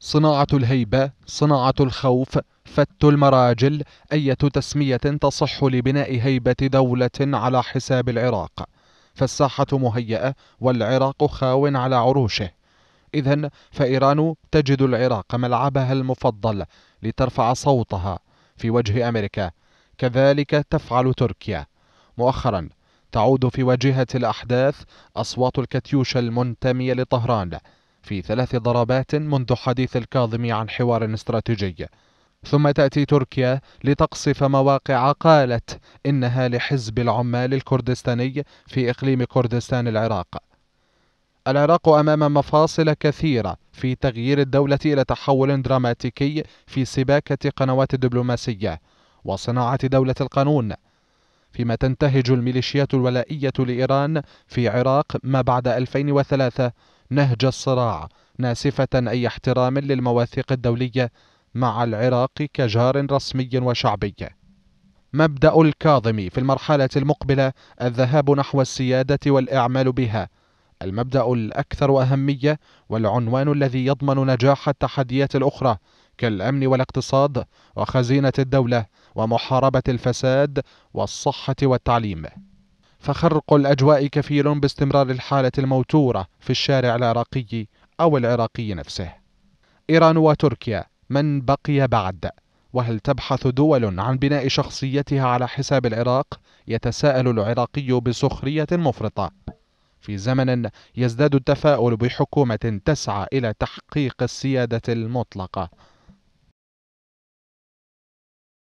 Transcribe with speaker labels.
Speaker 1: صناعة الهيبة صناعة الخوف فت المراجل أية تسمية تصح لبناء هيبة دولة على حساب العراق فالساحة مهيأة والعراق خاو على عروشه إذا فإيران تجد العراق ملعبها المفضل لترفع صوتها في وجه أمريكا كذلك تفعل تركيا مؤخرا تعود في واجهة الأحداث أصوات الكتيوشا المنتمية لطهران في ثلاث ضربات منذ حديث الكاظم عن حوار استراتيجي ثم تأتي تركيا لتقصف مواقع قالت إنها لحزب العمال الكردستاني في إقليم كردستان العراق العراق أمام مفاصل كثيرة في تغيير الدولة إلى تحول دراماتيكي في سباكة قنوات الدبلوماسية وصناعة دولة القانون فيما تنتهج الميليشيات الولائية لإيران في عراق ما بعد 2003 نهج الصراع ناسفة أي احترام للمواثيق الدولية مع العراق كجار رسمي وشعبي مبدأ الكاظمي في المرحلة المقبلة الذهاب نحو السيادة والإعمال بها المبدأ الأكثر أهمية والعنوان الذي يضمن نجاح التحديات الأخرى كالأمن والاقتصاد وخزينة الدولة ومحاربة الفساد والصحة والتعليم فخرق الأجواء كفيل باستمرار الحالة الموتورة في الشارع العراقي أو العراقي نفسه إيران وتركيا من بقي بعد وهل تبحث دول عن بناء شخصيتها على حساب العراق يتساءل العراقي بسخرية مفرطة في زمن يزداد التفاؤل بحكومة تسعى إلى تحقيق السيادة المطلقة